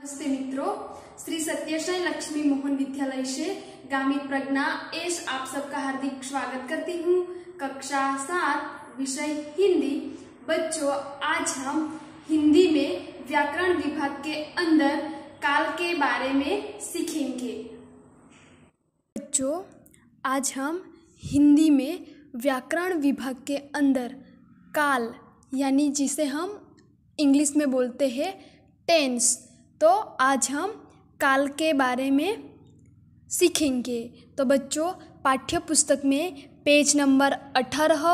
नमस्ते मित्रों श्री सत्यशाई लक्ष्मी मोहन विद्यालय से गामित प्रज्ञा एस आप सबका हार्दिक स्वागत करती हूँ कक्षा सात विषय हिंदी बच्चों आज हम हिंदी में व्याकरण विभाग के अंदर काल के बारे में सीखेंगे बच्चों आज हम हिंदी में व्याकरण विभाग के अंदर काल यानी जिसे हम इंग्लिश में बोलते हैं टेंस तो आज हम काल के बारे में सीखेंगे तो बच्चों पाठ्य पुस्तक में पेज नंबर अठारह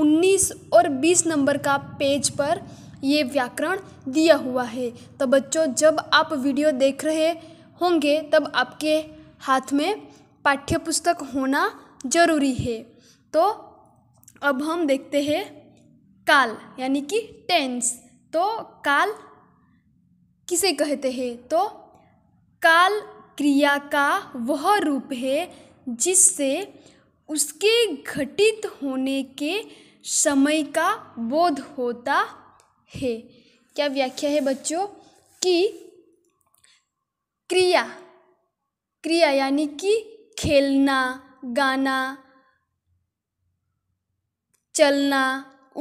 उन्नीस और बीस नंबर का पेज पर ये व्याकरण दिया हुआ है तो बच्चों जब आप वीडियो देख रहे होंगे तब आपके हाथ में पाठ्य पुस्तक होना जरूरी है तो अब हम देखते हैं काल यानी कि टेंस तो काल किसे कहते हैं तो काल क्रिया का वह रूप है जिससे उसके घटित होने के समय का बोध होता है क्या व्याख्या है बच्चों कि क्रिया क्रिया यानी कि खेलना गाना चलना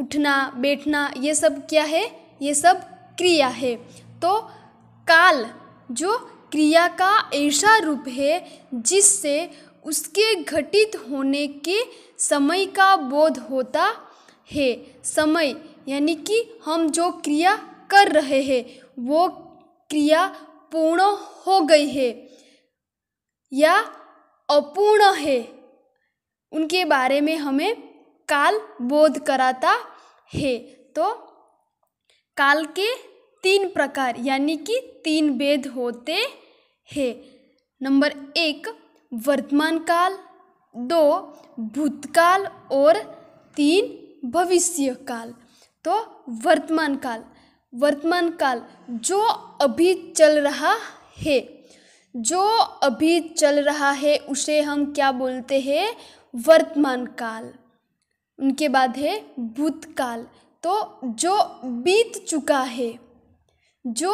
उठना बैठना ये सब क्या है ये सब क्रिया है तो काल जो क्रिया का ऐसा रूप है जिससे उसके घटित होने के समय का बोध होता है समय यानी कि हम जो क्रिया कर रहे हैं वो क्रिया पूर्ण हो गई है या अपूर्ण है उनके बारे में हमें काल बोध कराता है तो काल के तीन प्रकार यानी कि तीन वेद होते हैं नंबर एक वर्तमान काल दो भूतकाल और तीन भविष्य काल तो वर्तमान काल वर्तमान काल जो अभी चल रहा है जो अभी चल रहा है उसे हम क्या बोलते हैं वर्तमान काल उनके बाद है भूतकाल तो जो बीत चुका है जो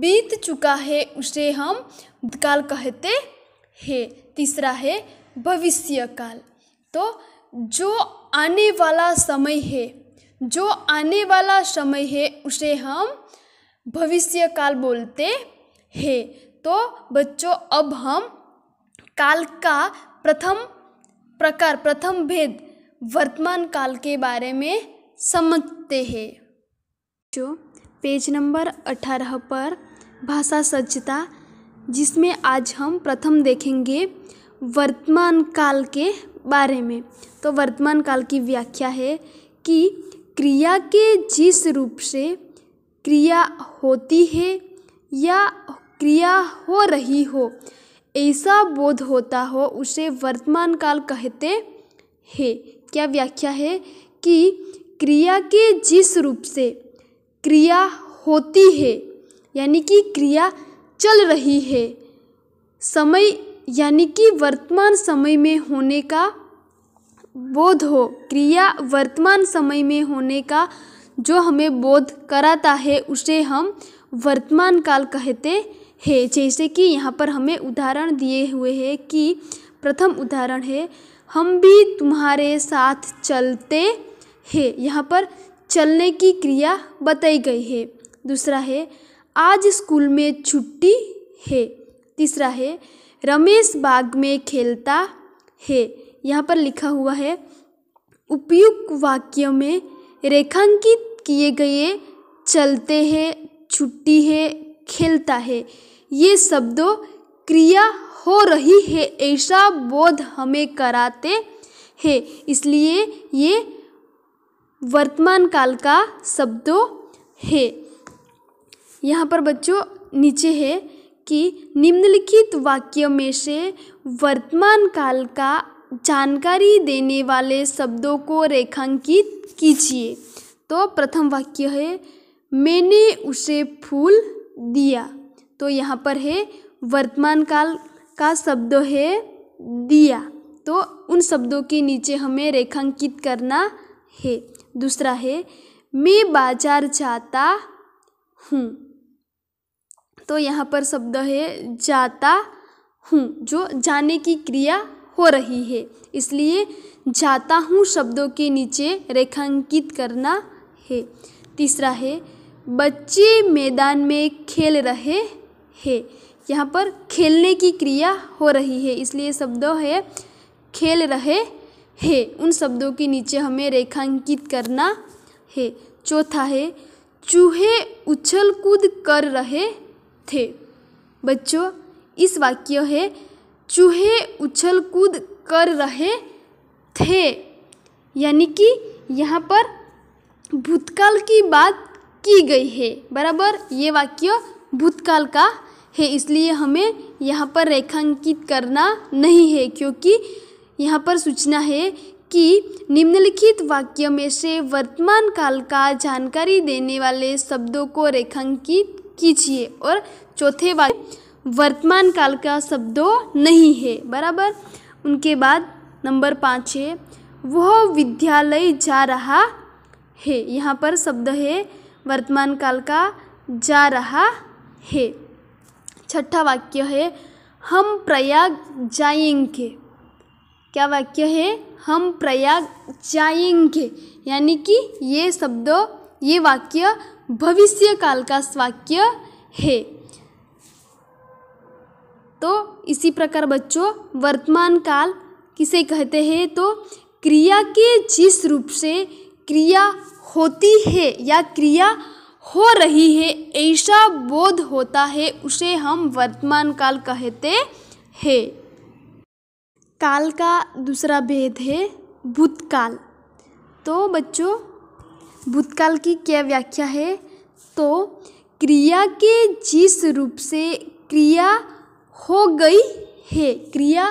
बीत चुका है उसे हम भूतकाल कहते हैं तीसरा है भविष्य काल तो जो आने वाला समय है जो आने वाला समय है उसे हम भविष्य काल बोलते हैं तो बच्चों अब हम काल का प्रथम प्रकार प्रथम भेद वर्तमान काल के बारे में समझते हैं जो पेज नंबर अठारह पर भाषा सज्जता जिसमें आज हम प्रथम देखेंगे वर्तमान काल के बारे में तो वर्तमान काल की व्याख्या है कि क्रिया के जिस रूप से क्रिया होती है या क्रिया हो रही हो ऐसा बोध होता हो उसे वर्तमान काल कहते हैं क्या व्याख्या है कि क्रिया के जिस रूप से क्रिया होती है यानी कि क्रिया चल रही है समय यानी कि वर्तमान समय में होने का बोध हो क्रिया वर्तमान समय में होने का जो हमें बोध कराता है उसे हम वर्तमान काल कहते हैं जैसे कि यहाँ पर हमें उदाहरण दिए हुए हैं कि प्रथम उदाहरण है हम भी तुम्हारे साथ चलते हैं यहाँ पर चलने की क्रिया बताई गई है दूसरा है आज स्कूल में छुट्टी है तीसरा है रमेश बाग में खेलता है यहाँ पर लिखा हुआ है उपयुक्त वाक्य में रेखांकित किए गए चलते हैं छुट्टी है खेलता है ये शब्दों क्रिया हो रही है ऐसा बोध हमें कराते हैं इसलिए ये वर्तमान काल का शब्दों है यहाँ पर बच्चों नीचे है कि निम्नलिखित वाक्य में से वर्तमान काल का जानकारी देने वाले शब्दों को रेखांकित कीजिए तो प्रथम वाक्य है मैंने उसे फूल दिया तो यहाँ पर है वर्तमान काल का शब्द है दिया तो उन शब्दों के नीचे हमें रेखांकित करना है दूसरा है मैं बाजार जाता हूँ तो यहाँ पर शब्द है जाता हूँ जो जाने की क्रिया हो रही है इसलिए जाता हूँ शब्दों के नीचे रेखांकित करना है तीसरा है बच्चे मैदान में खेल रहे हैं यहाँ पर खेलने की क्रिया हो रही है इसलिए शब्द है खेल रहे है उन शब्दों के नीचे हमें रेखांकित करना है चौथा है चूहे उछल कूद कर रहे थे बच्चों इस वाक्य है चूहे उछल कूद कर रहे थे यानी कि यहाँ पर भूतकाल की बात की गई है बराबर ये वाक्य भूतकाल का है इसलिए हमें यहाँ पर रेखांकित करना नहीं है क्योंकि यहाँ पर सूचना है कि निम्नलिखित वाक्य में से वर्तमान काल का जानकारी देने वाले शब्दों को रेखांकित कीजिए और चौथे वाक्य वर्तमान काल का शब्दों नहीं है बराबर उनके बाद नंबर पाँच है वह विद्यालय जा रहा है यहाँ पर शब्द है वर्तमान काल का जा रहा है छठा वाक्य है हम प्रयाग जाएंगे क्या वाक्य है हम प्रयाग जाएंगे यानी कि ये शब्द ये वाक्य भविष्य काल का वाक्य है तो इसी प्रकार बच्चों वर्तमान काल किसे कहते हैं तो क्रिया के जिस रूप से क्रिया होती है या क्रिया हो रही है ऐसा बोध होता है उसे हम वर्तमान काल कहते हैं काल का दूसरा भेद है भूतकाल तो बच्चों भूतकाल की क्या व्याख्या है तो क्रिया के जिस रूप से क्रिया हो गई है क्रिया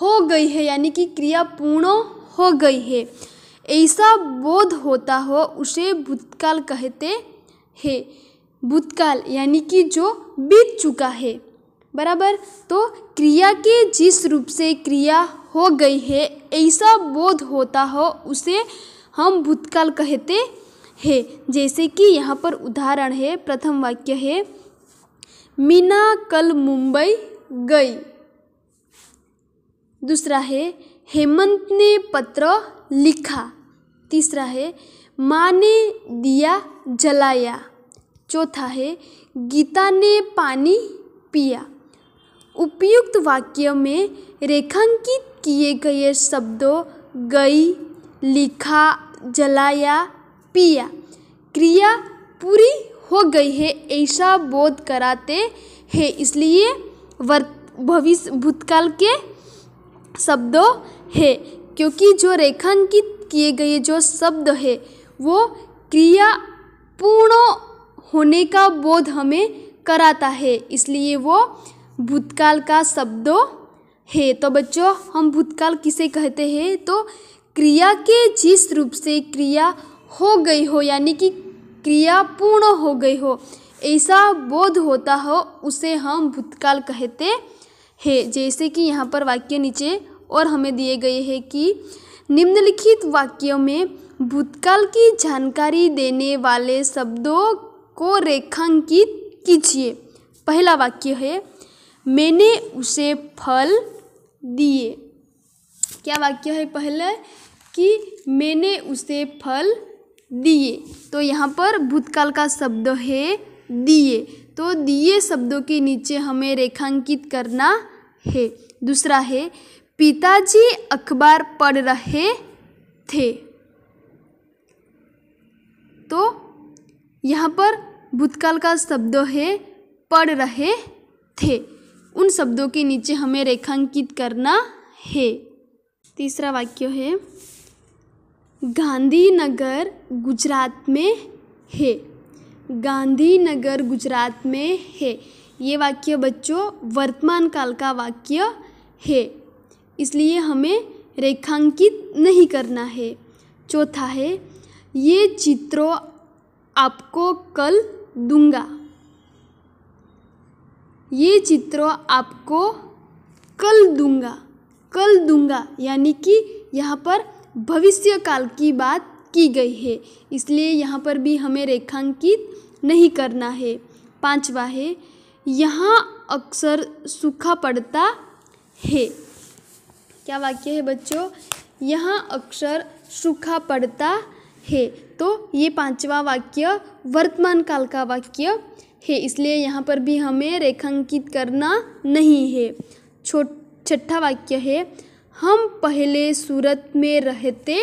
हो गई है यानी कि क्रिया पूर्ण हो गई है ऐसा बोध होता हो उसे भूतकाल कहते हैं भूतकाल यानी कि जो बीत चुका है बराबर तो क्रिया के जिस रूप से क्रिया हो गई है ऐसा बोध होता हो उसे हम भूतकाल कहते हैं जैसे कि यहाँ पर उदाहरण है प्रथम वाक्य है मीना कल मुंबई गई दूसरा है हेमंत ने पत्र लिखा तीसरा है माँ ने दिया जलाया चौथा है गीता ने पानी पिया उपयुक्त वाक्य में रेखांकित किए गए शब्दों गई लिखा जलाया पिया क्रिया पूरी हो गई है ऐसा बोध कराते हैं इसलिए वर्त भविष्य भूतकाल के शब्दों है क्योंकि जो रेखांकित किए गए जो शब्द है वो क्रिया पूर्ण होने का बोध हमें कराता है इसलिए वो भूतकाल का शब्दों है तो बच्चों हम भूतकाल किसे कहते हैं तो क्रिया के जिस रूप से क्रिया हो गई हो यानी कि क्रिया पूर्ण हो गई हो ऐसा बोध होता हो उसे हम भूतकाल कहते हैं जैसे कि यहाँ पर वाक्य नीचे और हमें दिए गए हैं कि निम्नलिखित वाक्यों में भूतकाल की जानकारी देने वाले शब्दों को रेखांकित कीजिए पहला वाक्य है मैंने उसे फल दिए क्या वाक्य है पहला कि मैंने उसे फल दिए तो यहाँ पर भूतकाल का शब्द है दिए तो दिए शब्दों के नीचे हमें रेखांकित करना है दूसरा है पिताजी अखबार पढ़ रहे थे तो यहाँ पर भूतकाल का शब्द है पढ़ रहे थे उन शब्दों के नीचे हमें रेखांकित करना है तीसरा वाक्य है गांधीनगर गुजरात में है गांधीनगर गुजरात में है ये वाक्य बच्चों वर्तमान काल का वाक्य है इसलिए हमें रेखांकित नहीं करना है चौथा है ये चित्रों आपको कल दूंगा ये चित्र आपको कल दूंगा कल दूंगा यानी कि यहाँ पर भविष्य काल की बात की गई है इसलिए यहाँ पर भी हमें रेखांकित नहीं करना है पांचवा है यहाँ अक्सर सूखा पड़ता है क्या वाक्य है बच्चों यहाँ अक्सर सूखा पड़ता है तो ये पांचवा वाक्य वर्तमान काल का वाक्य है इसलिए यहाँ पर भी हमें रेखांकित करना नहीं है छोट छठा वाक्य है हम पहले सूरत में रहते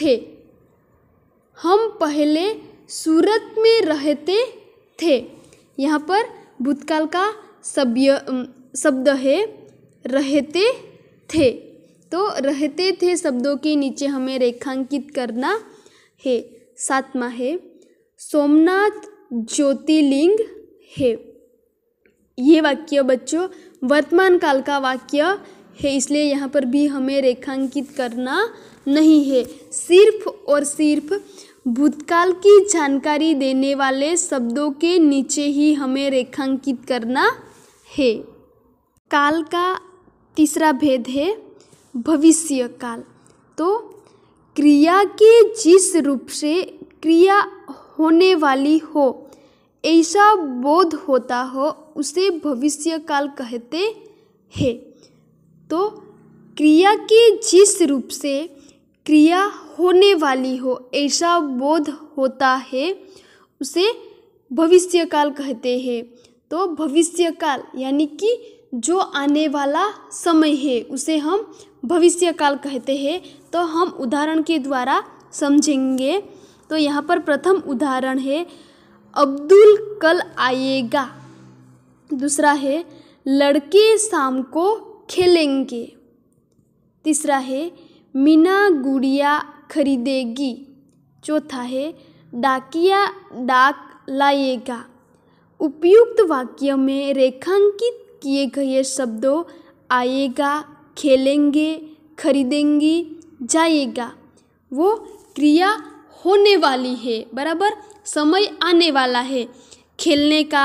थे हम पहले सूरत में रहते थे यहाँ पर भूतकाल का सभ्य शब्द है रहते थे तो रहते थे शब्दों के नीचे हमें रेखांकित करना है सातवा है सोमनाथ ज्योतिर्लिंग है ये वाक्य बच्चों वर्तमान काल का वाक्य है इसलिए यहाँ पर भी हमें रेखांकित करना नहीं है सिर्फ और सिर्फ भूतकाल की जानकारी देने वाले शब्दों के नीचे ही हमें रेखांकित करना है काल का तीसरा भेद है भविष्य काल तो क्रिया के जिस रूप से क्रिया होने वाली हो ऐसा बोध होता हो उसे भविष्य काल कहते हैं तो क्रिया के जिस रूप से क्रिया होने वाली हो ऐसा बोध होता है उसे भविष्य काल कहते हैं तो भविष्य काल यानी कि जो आने वाला समय है उसे हम भविष्य काल कहते हैं तो हम उदाहरण के द्वारा समझेंगे तो यहाँ पर प्रथम उदाहरण है अब्दुल कल आएगा दूसरा है लड़के शाम को खेलेंगे तीसरा है मीना गुड़िया खरीदेगी चौथा है डाकिया डाक लाएगा उपयुक्त वाक्य में रेखांकित किए गए शब्दों आएगा खेलेंगे खरीदेंगी जाएगा वो क्रिया होने वाली है बराबर समय आने वाला है खेलने का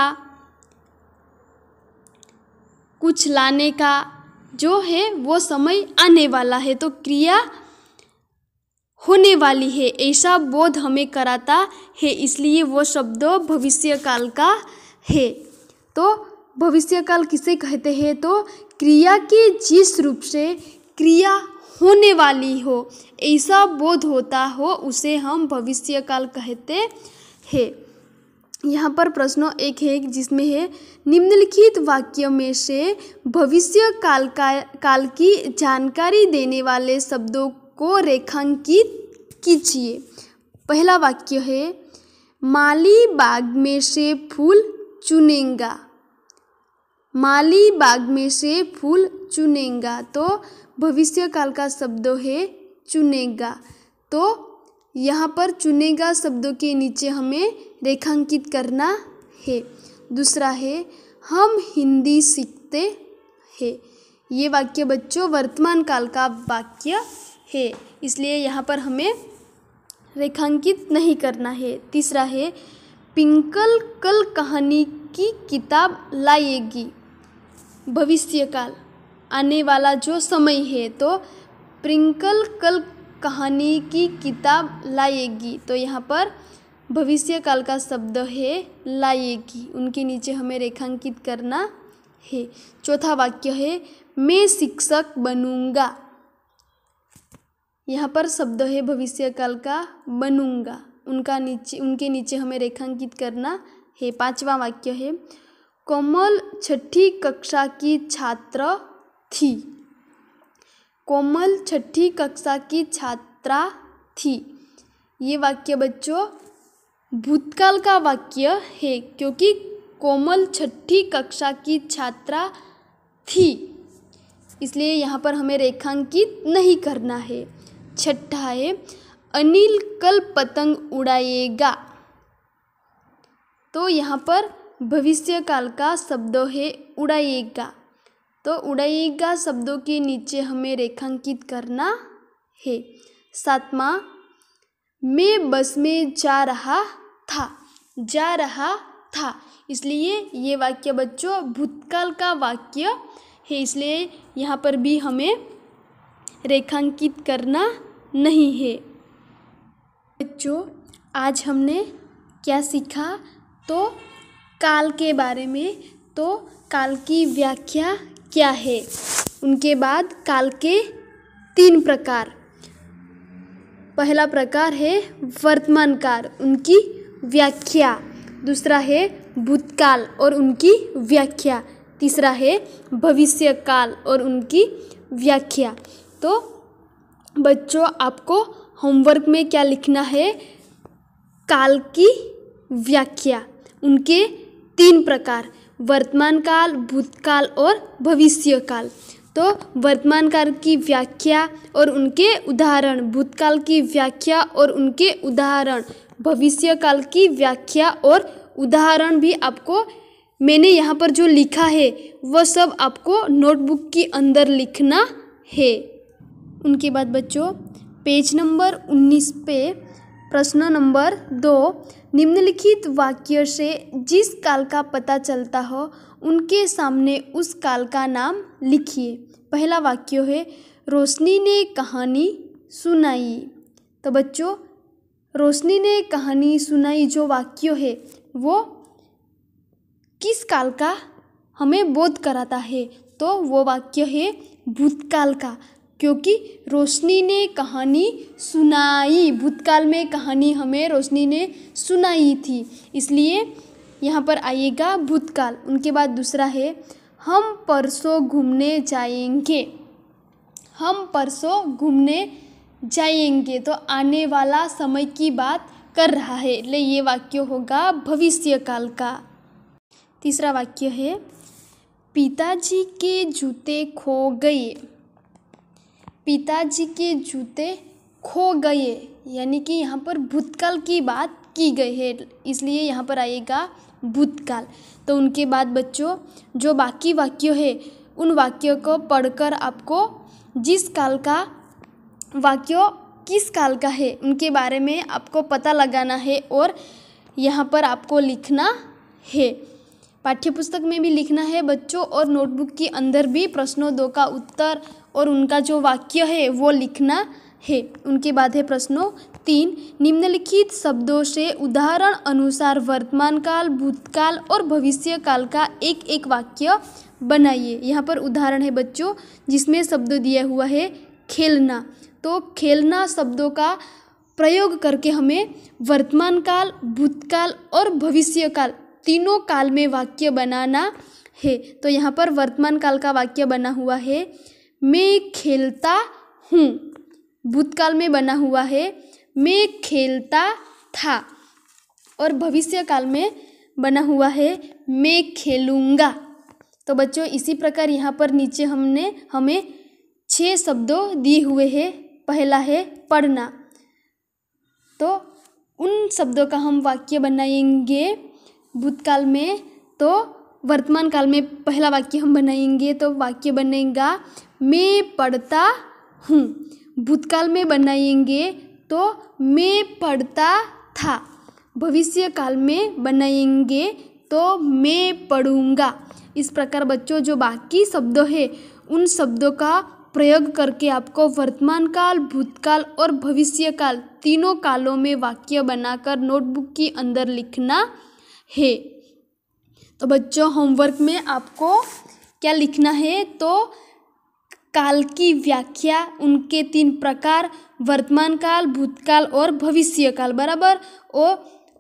कुछ लाने का जो है वो समय आने वाला है तो क्रिया होने वाली है ऐसा बोध हमें कराता है इसलिए वो शब्द भविष्य काल का है तो भविष्य काल किसे कहते हैं तो क्रिया के जिस रूप से क्रिया होने वाली हो ऐसा बोध होता हो उसे हम भविष्य काल कहते हैं यहाँ पर प्रश्न एक है जिसमें है निम्नलिखित वाक्य में से भविष्य काल का काल की जानकारी देने वाले शब्दों को रेखांकित कीजिए पहला वाक्य है माली बाग में से फूल चुनेगा माली बाग में से फूल चुनेगा तो भविष्य काल का शब्द है चुनेगा तो यहाँ पर चुनेगा शब्दों के नीचे हमें रेखांकित करना है दूसरा है हम हिंदी सीखते हैं ये वाक्य बच्चों वर्तमान काल का वाक्य है इसलिए यहाँ पर हमें रेखांकित नहीं करना है तीसरा है पिंकल कल कहानी की किताब लाएगी भविष्य काल आने वाला जो समय है तो प्रिंकल कल कहानी की किताब लाएगी तो यहाँ पर भविष्य काल का शब्द है लाएगी उनके नीचे हमें रेखांकित करना है चौथा वाक्य है मैं शिक्षक बनूंगा यहाँ पर शब्द है भविष्य काल का बनूंगा उनका नीचे उनके नीचे हमें रेखांकित करना है पांचवा वाक्य है कोमल छठी कक्षा की छात्र थी कोमल छठी कक्षा की छात्रा थी ये वाक्य बच्चों भूतकाल का वाक्य है क्योंकि कोमल छठी कक्षा की छात्रा थी इसलिए यहाँ पर हमें रेखांकित नहीं करना है छठा है अनिल कल पतंग उड़ाएगा तो यहाँ पर भविष्य काल का शब्द है उड़ाएगा तो उड़ेगा शब्दों के नीचे हमें रेखांकित करना है सातवा मैं बस में जा रहा था जा रहा था इसलिए ये वाक्य बच्चों भूतकाल का वाक्य है इसलिए यहाँ पर भी हमें रेखांकित करना नहीं है बच्चों आज हमने क्या सीखा तो काल के बारे में तो काल की व्याख्या क्या है उनके बाद काल के तीन प्रकार पहला प्रकार है वर्तमान काल उनकी व्याख्या दूसरा है भूतकाल और उनकी व्याख्या तीसरा है भविष्य काल और उनकी व्याख्या तो बच्चों आपको होमवर्क में क्या लिखना है काल की व्याख्या उनके तीन प्रकार वर्तमान काल भूतकाल और भविष्यकाल तो वर्तमान काल की व्याख्या और उनके उदाहरण भूतकाल की व्याख्या और उनके उदाहरण भविष्य काल की व्याख्या और उदाहरण भी आपको मैंने यहाँ पर जो लिखा है वह सब आपको नोटबुक के अंदर लिखना है उनके बाद बच्चों पेज नंबर उन्नीस पे प्रश्न नंबर दो निम्नलिखित वाक्य से जिस काल का पता चलता हो उनके सामने उस काल का नाम लिखिए पहला वाक्य है रोशनी ने कहानी सुनाई तो बच्चों रोशनी ने कहानी सुनाई जो वाक्य है वो किस काल का हमें बोध कराता है तो वो वाक्य है भूतकाल का क्योंकि रोशनी ने कहानी सुनाई भूतकाल में कहानी हमें रोशनी ने सुनाई थी इसलिए यहाँ पर आइएगा भूतकाल उनके बाद दूसरा है हम परसों घूमने जाएंगे हम परसों घूमने जाएंगे तो आने वाला समय की बात कर रहा है इसलिए ये वाक्य होगा भविष्य काल का तीसरा वाक्य है पिताजी के जूते खो गए पिताजी के जूते खो गए यानी कि यहाँ पर भूतकाल की बात की गई है इसलिए यहाँ पर आएगा भूतकाल तो उनके बाद बच्चों जो बाकी वाक्य है उन वाक्यों को पढ़कर आपको जिस काल का वाक्य किस काल का है उनके बारे में आपको पता लगाना है और यहाँ पर आपको लिखना है पाठ्यपुस्तक में भी लिखना है बच्चों और नोटबुक के अंदर भी प्रश्नों दो का उत्तर और उनका जो वाक्य है वो लिखना है उनके बाद है प्रश्नों तीन निम्नलिखित शब्दों से उदाहरण अनुसार वर्तमान काल भूतकाल और भविष्य काल का एक एक वाक्य बनाइए यहाँ पर उदाहरण है बच्चों जिसमें शब्द दिया हुआ है खेलना तो खेलना शब्दों का प्रयोग करके हमें वर्तमान काल भूतकाल और भविष्य काल तीनों काल में वाक्य बनाना है तो यहाँ पर वर्तमान काल का वाक्य बना हुआ है मैं खेलता हूँ भूतकाल में बना हुआ है मैं खेलता था और भविष्य काल में बना हुआ है मैं खेलूँगा तो बच्चों इसी प्रकार यहाँ पर नीचे हमने हमें छः शब्दों दिए हुए हैं पहला है पढ़ना तो उन शब्दों का हम वाक्य बनाएंगे भूतकाल में तो वर्तमान काल में पहला वाक्य हम बनाएंगे तो वाक्य बनेगा मैं पढ़ता हूँ भूतकाल में बनाएंगे तो मैं पढ़ता था भविष्य काल में बनाएंगे तो मैं पढ़ूँगा इस प्रकार बच्चों जो बाकी शब्द है उन शब्दों का प्रयोग करके आपको वर्तमान काल भूतकाल और भविष्य काल तीनों कालों में वाक्य बनाकर नोटबुक के अंदर लिखना है तो बच्चों होमवर्क में आपको क्या लिखना है तो काल की व्याख्या उनके तीन प्रकार वर्तमान काल भूतकाल और भविष्य काल बराबर ओ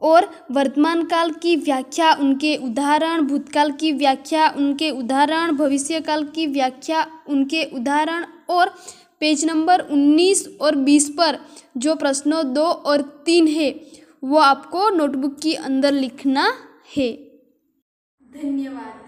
और वर्तमान काल की व्याख्या उनके उदाहरण भूतकाल की व्याख्या उनके उदाहरण भविष्य काल की व्याख्या उनके उदाहरण और पेज नंबर उन्नीस और बीस पर जो प्रश्नों दो और तीन है वो आपको नोटबुक के अंदर लिखना है धन्यवाद